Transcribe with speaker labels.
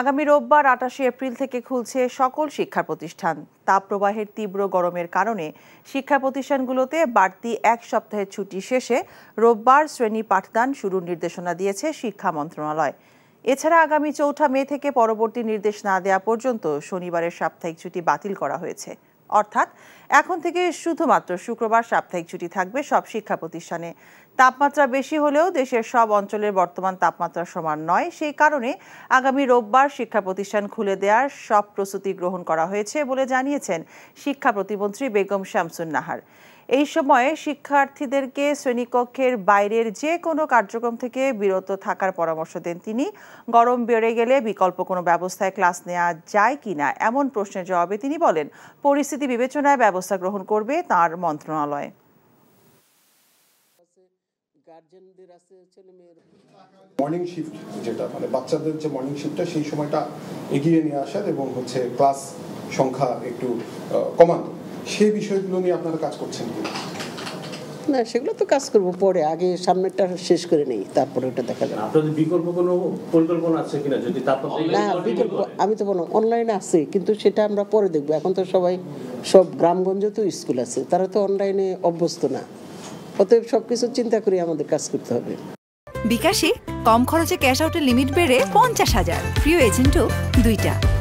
Speaker 1: আগামী রোববার আটাশে এপ্রিল থেকে খুলছে সকল শিক্ষা প্রতিষ্ঠান তাপপ্রবাহের তীব্র গরমের কারণে শিক্ষা প্রতিষ্ঠানগুলোতে বাড়তি এক সপ্তাহের ছুটি শেষে রোববার শ্রেণী পাঠদান শুরুর নির্দেশনা দিয়েছে শিক্ষা মন্ত্রণালয় এছাড়া আগামী চৌঠা মে থেকে পরবর্তী নির্দেশ না দেওয়া পর্যন্ত শনিবারের সাপ্তাহিক ছুটি বাতিল করা হয়েছে অর্থাৎ এখন থেকে শুধুমাত্র শুক্রবার সাপ্তাহিক ছুটি থাকবে সব শিক্ষা প্রতিষ্ঠানে তাপমাত্রা বেশি হলেও দেশের সব অঞ্চলের বর্তমান তাপমাত্রা সমান নয় সেই কারণে আগামী রোববার শিক্ষা প্রতিষ্ঠান খুলে দেওয়ার সব প্রস্তুতি গ্রহণ করা হয়েছে বলে জানিয়েছেন শিক্ষা প্রতিমন্ত্রী বেগম শামসুন নাহার এই সময়ে শিক্ষার্থীদেরকে শ্রেণীকক্ষের বাইরের যে কোনো কার্যক্রম থেকে বিরত থাকার পরামর্শ দেন তিনি গরম বেড়ে গেলে বিকল্প কোনো ব্যবস্থায় ক্লাস নেওয়া যায় কিনা এমন প্রশ্নের জবাবে তিনি বলেন পরিস্থিতি বিবেচনায় ব্যবস্থা গ্রহণ করবে তার মন্ত্রণালয়
Speaker 2: মর্নিং শিফট যেটা মানে বাচ্চাদের যে মর্নিং শিফটটা সেই সময়টা এগিয়ে নিয়ে আসার এবং হচ্ছে ক্লাস সংখ্যা একটু কমান সেই বিষয়গুলো নিয়ে আপনারা কাজ করছেন না সেগুলো তো কাজ করব পরে আগে সামনেরটা শেষ করে নেই তারপরে ওটা দেখা যাবে আপনাদের বিকল্প কোনো পরিকল্পনা আছে কিনা যদি না বিকল্প আমি তো বলো অনলাইনে আছে কিন্তু সেটা আমরা পরে দেখব এখন তো সবাই সব গ্রামগঞ্জে তো স্কুল আছে তারা তো অনলাইনে অভ্যস্ত না অতএব সব কিছু চিন্তা করে আমাদের কাজ করতে হবে
Speaker 1: বিকাশে কম খরচে ক্যাশ আউটের লিমিট বেড়ে পঞ্চাশ হাজার প্রিয় এজেন্টও দুইটা